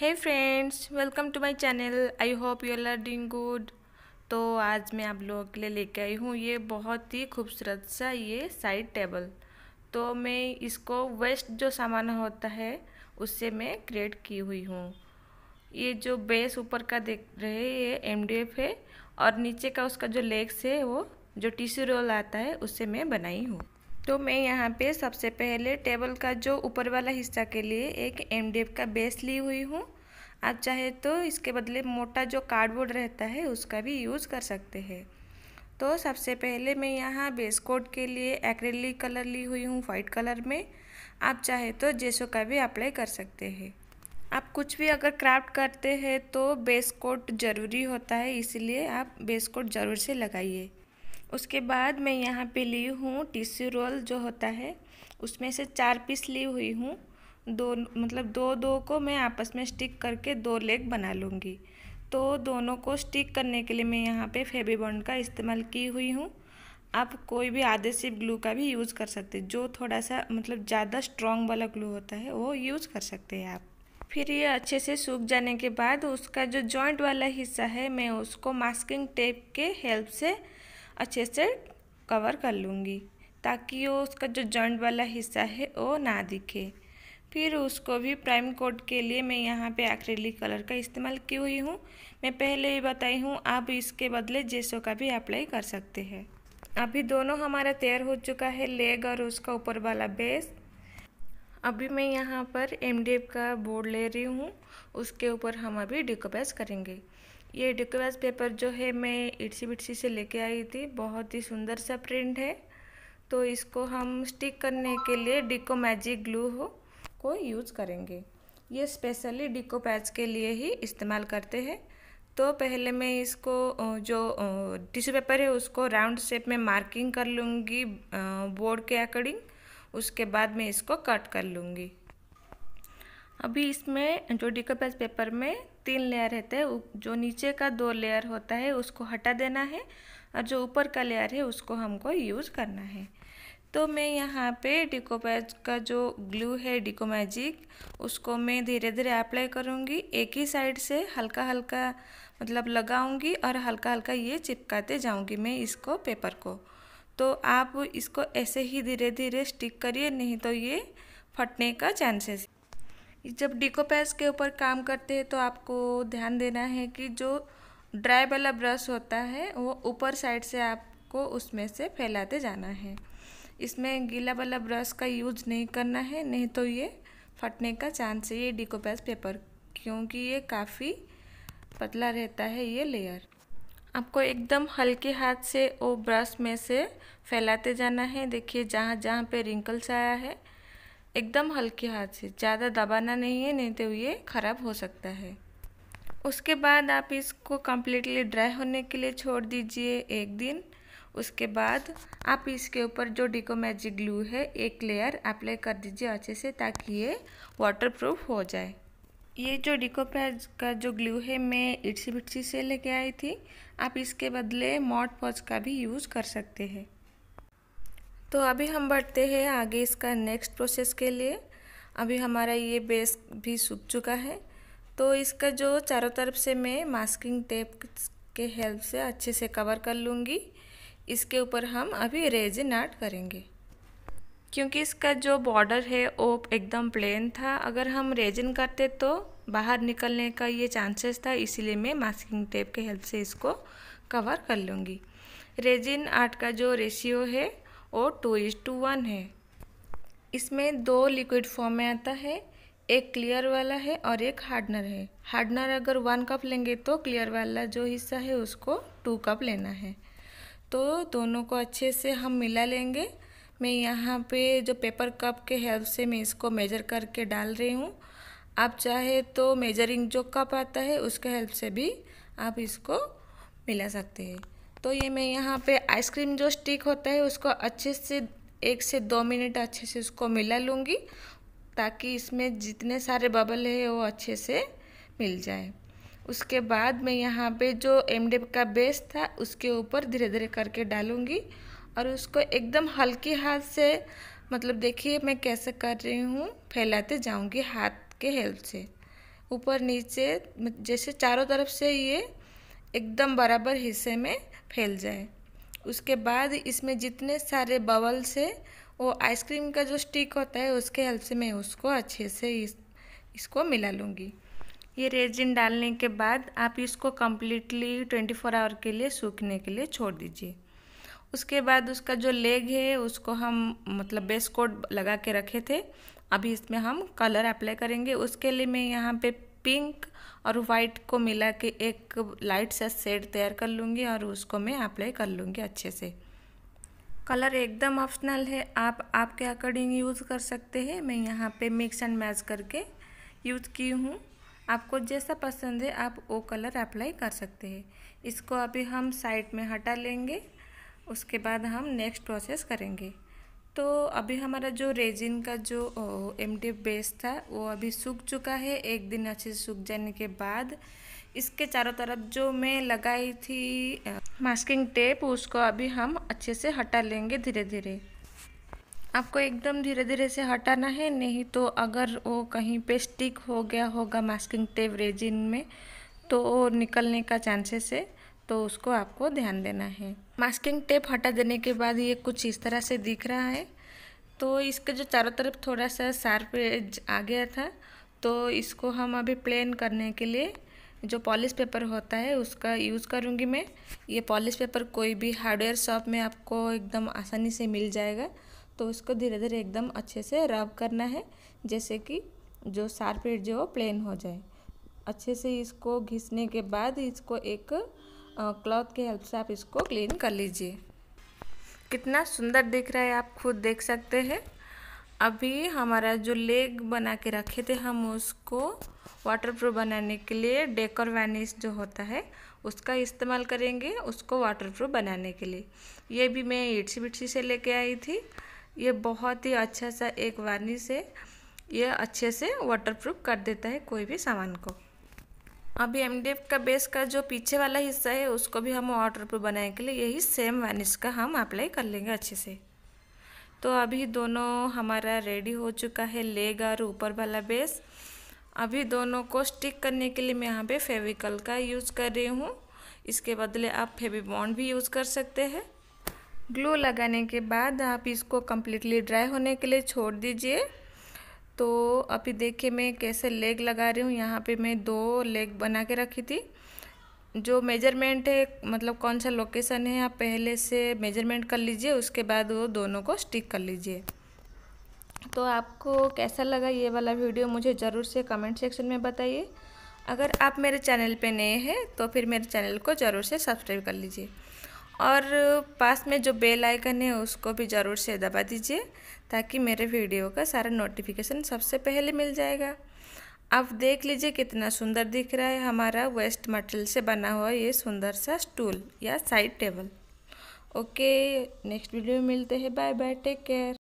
है friends welcome to my channel I hope you are doing good तो आज मैं आप लोगों के लिए लेके आई हूँ ये बहुत ही खूबसूरत सा ये साइड टेबल तो मैं इसको वेस्ट जो सामान होता है उससे मैं क्रिएट की हुई हूँ ये जो बेस ऊपर का देख रहे ये एम है और नीचे का उसका जो लेग्स है वो जो टिश्यू रोल आता है उससे मैं बनाई हूँ तो मैं यहाँ पे सबसे पहले टेबल का जो ऊपर वाला हिस्सा के लिए एक एम का बेस ली हुई हूँ आप चाहे तो इसके बदले मोटा जो कार्डबोर्ड रहता है उसका भी यूज़ कर सकते हैं तो सबसे पहले मैं यहाँ बेस कोट के लिए एक्रेलिक कलर ली हुई हूँ वाइट कलर में आप चाहे तो जेसो का भी अप्लाई कर सकते हैं आप कुछ भी अगर क्राफ्ट करते हैं तो बेस कोट ज़रूरी होता है इसलिए आप बेस कोट ज़रूर से लगाइए उसके बाद मैं यहाँ पे ली हूँ टिश्यू रोल जो होता है उसमें से चार पीस ली हुई हूँ दो मतलब दो दो को मैं आपस में स्टिक करके दो लेग बना लूँगी तो दोनों को स्टिक करने के लिए मैं यहाँ पे फेबी बॉन्ड का इस्तेमाल की हुई हूँ आप कोई भी आदेसिव ग्लू का भी यूज़ कर सकते जो थोड़ा सा मतलब ज़्यादा स्ट्रॉन्ग वाला ग्लू होता है वो यूज़ कर सकते हैं आप फिर ये अच्छे से सूख जाने के बाद उसका जो जॉइंट वाला हिस्सा है मैं उसको मास्किंग टेप के हेल्प से अच्छे से कवर कर लूँगी ताकि वो उसका जो जॉइंट वाला हिस्सा है वो ना दिखे फिर उसको भी प्राइम कोट के लिए मैं यहाँ पे एक्रेलिक कलर का इस्तेमाल की हुई हूँ मैं पहले ही बताई हूँ आप इसके बदले जेसो का भी अप्लाई कर सकते हैं अभी दोनों हमारा तैयार हो चुका है लेग और उसका ऊपर वाला बेस अभी मैं यहाँ पर एम का बोर्ड ले रही हूँ उसके ऊपर हम अभी डिकोपेस करेंगे ये डिकोवास पेपर जो है मैं इट्सी बिट्सी से लेके आई थी बहुत ही सुंदर सा प्रिंट है तो इसको हम स्टिक करने के लिए डिको मैजिक ग्लू हो को यूज़ करेंगे ये स्पेशली डिको पैच के लिए ही इस्तेमाल करते हैं तो पहले मैं इसको जो टिश्यू पेपर है उसको राउंड शेप में मार्किंग कर लूँगी बोर्ड के अकॉर्डिंग उसके बाद मैं इसको कट कर लूँगी अभी इसमें जो डिको पैच पेपर में तीन लेयर रहते हैं जो नीचे का दो लेयर होता है उसको हटा देना है और जो ऊपर का लेयर है उसको हमको यूज़ करना है तो मैं यहाँ पे डिकोमैज का जो ग्लू है डिकोमैजिक उसको मैं धीरे धीरे अप्लाई करूँगी एक ही साइड से हल्का हल्का मतलब लगाऊँगी और हल्का हल्का ये चिपकाते जाऊँगी मैं इसको पेपर को तो आप इसको ऐसे ही धीरे धीरे स्टिक करिए नहीं तो ये फटने का चांसेस जब डिकोपैस के ऊपर काम करते हैं तो आपको ध्यान देना है कि जो ड्राई वाला ब्रश होता है वो ऊपर साइड से आपको उसमें से फैलाते जाना है इसमें गीला वाला ब्रश का यूज नहीं करना है नहीं तो ये फटने का चांस है ये डिकोपैस पेपर क्योंकि ये काफ़ी पतला रहता है ये लेयर आपको एकदम हल्के हाथ से वो ब्रश में से फैलाते जाना है देखिए जहाँ जहाँ पे रिंकल्स आया है एकदम हल्के हाथ से ज़्यादा दबाना नहीं है नहीं तो ये ख़राब हो सकता है उसके बाद आप इसको कम्प्लीटली ड्राई होने के लिए छोड़ दीजिए एक दिन उसके बाद आप इसके ऊपर जो डिको मैजिक ग्लू है एक लेयर अप्लाई कर दीजिए अच्छे से ताकि ये वाटरप्रूफ हो जाए ये जो डिको पैज का जो ग्लू है मैं इट्सी बिट्सी से लेके आई थी आप इसके बदले मॉट पॉज का भी यूज़ कर सकते हैं तो अभी हम बढ़ते हैं आगे इसका नेक्स्ट प्रोसेस के लिए अभी हमारा ये बेस भी सूख चुका है तो इसका जो चारों तरफ से मैं मास्किंग टेप के हेल्प से अच्छे से कवर कर लूँगी इसके ऊपर हम अभी रेजिन आर्ट करेंगे क्योंकि इसका जो बॉर्डर है वो एकदम प्लेन था अगर हम रेजिन करते तो बाहर निकलने का ये चांसेस था इसीलिए मैं मास्किंग टेप के हेल्प से इसको कवर कर लूँगी रेजिन आर्ट का जो रेशियो है और टू इज टू वन है इसमें दो लिक्विड फॉर्म में आता है एक क्लियर वाला है और एक हार्डनर है हार्डनर अगर वन कप लेंगे तो क्लियर वाला जो हिस्सा है उसको टू कप लेना है तो दोनों को अच्छे से हम मिला लेंगे मैं यहाँ पे जो पेपर कप के हेल्प से मैं इसको मेजर करके डाल रही हूँ आप चाहे तो मेजरिंग जो कप आता है उसके हेल्प से भी आप इसको मिला सकते हैं तो ये मैं यहाँ पे आइसक्रीम जो स्टिक होता है उसको अच्छे से एक से दो मिनट अच्छे से उसको मिला लूँगी ताकि इसमें जितने सारे बबल है वो अच्छे से मिल जाए उसके बाद मैं यहाँ पे जो एम का बेस था उसके ऊपर धीरे धीरे करके डालूँगी और उसको एकदम हल्के हाथ से मतलब देखिए मैं कैसे कर रही हूँ फैलाते जाऊँगी हाथ के हेल्प से ऊपर नीचे जैसे चारों तरफ से ये एकदम बराबर हिस्से में फैल जाए उसके बाद इसमें जितने सारे बबल्स से वो आइसक्रीम का जो स्टिक होता है उसके हेल्प से मैं उसको अच्छे से इस इसको मिला लूँगी ये रेजिन डालने के बाद आप इसको कम्प्लीटली ट्वेंटी फोर आवर के लिए सूखने के लिए छोड़ दीजिए उसके बाद उसका जो लेग है उसको हम मतलब बेस कोट लगा के रखे थे अभी इसमें हम कलर अप्लाई करेंगे उसके लिए मैं यहाँ पे पिंक और वाइट को मिला के एक लाइट सा शेड तैयार कर लूँगी और उसको मैं अप्लाई कर लूँगी अच्छे से कलर एकदम ऑप्शनल है आप आपके अकॉर्डिंग यूज़ कर सकते हैं मैं यहाँ पे मिक्स एंड मैच करके यूज़ की हूँ आपको जैसा पसंद है आप वो कलर अप्लाई कर सकते हैं इसको अभी हम साइड में हटा लेंगे उसके बाद हम नेक्स्ट प्रोसेस करेंगे तो अभी हमारा जो रेजिन का जो एम डी बेस था वो अभी सूख चुका है एक दिन अच्छे से सूख जाने के बाद इसके चारों तरफ जो मैं लगाई थी मास्किंग टेप उसको अभी हम अच्छे से हटा लेंगे धीरे धीरे आपको एकदम धीरे धीरे से हटाना है नहीं तो अगर वो कहीं पे स्टिक हो गया होगा मास्किंग टेप रेजिन में तो वो निकलने का चांसेस है तो उसको आपको ध्यान देना है मास्किंग टेप हटा देने के बाद ये कुछ इस तरह से दिख रहा है तो इसके जो चारों तरफ थोड़ा सा शार्प एज आ गया था तो इसको हम अभी प्लेन करने के लिए जो पॉलिश पेपर होता है उसका यूज़ करूँगी मैं ये पॉलिश पेपर कोई भी हार्डवेयर शॉप में आपको एकदम आसानी से मिल जाएगा तो उसको धीरे धीरे एकदम अच्छे से रब करना है जैसे कि जो शार्प एज जो प्लेन हो जाए अच्छे से इसको घिसने के बाद इसको एक क्लॉथ के हेल्प से आप इसको क्लीन कर लीजिए कितना सुंदर दिख रहा है आप खुद देख सकते हैं अभी हमारा जो लेग बना के रखे थे हम उसको वाटरप्रूफ बनाने के लिए डेकर वैनिश जो होता है उसका इस्तेमाल करेंगे उसको वाटरप्रूफ बनाने के लिए ये भी मैं इट्सी बिटसी से लेके आई थी ये बहुत ही अच्छा सा एक वार्निश है ये अच्छे से वाटरप्रूफ कर देता है कोई भी सामान को अभी एम का बेस का जो पीछे वाला हिस्सा है उसको भी हम वाटर प्रूफ बनाने के लिए यही सेम वैनिश का हम अप्लाई कर लेंगे अच्छे से तो अभी दोनों हमारा रेडी हो चुका है लेग और ऊपर वाला बेस अभी दोनों को स्टिक करने के लिए मैं यहाँ पे फेविकल का यूज़ कर रही हूँ इसके बदले आप फेवी बॉन्ड भी यूज़ कर सकते हैं ग्लू लगाने के बाद आप इसको कम्प्लीटली ड्राई होने के लिए छोड़ दीजिए तो अभी देखिए मैं कैसे लेग लगा रही हूँ यहाँ पे मैं दो लेग बना के रखी थी जो मेजरमेंट है मतलब कौन सा लोकेशन है आप पहले से मेजरमेंट कर लीजिए उसके बाद वो दोनों को स्टिक कर लीजिए तो आपको कैसा लगा ये वाला वीडियो मुझे ज़रूर से कमेंट सेक्शन में बताइए अगर आप मेरे चैनल पे नए हैं तो फिर मेरे चैनल को ज़रूर से सब्सक्राइब कर लीजिए और पास में जो बेल आइकन है उसको भी ज़रूर से दबा दीजिए ताकि मेरे वीडियो का सारा नोटिफिकेशन सबसे पहले मिल जाएगा आप देख लीजिए कितना सुंदर दिख रहा है हमारा वेस्ट मटेरियल से बना हुआ ये सुंदर सा स्टूल या side table okay next video में मिलते हैं बाय बाय टेक केयर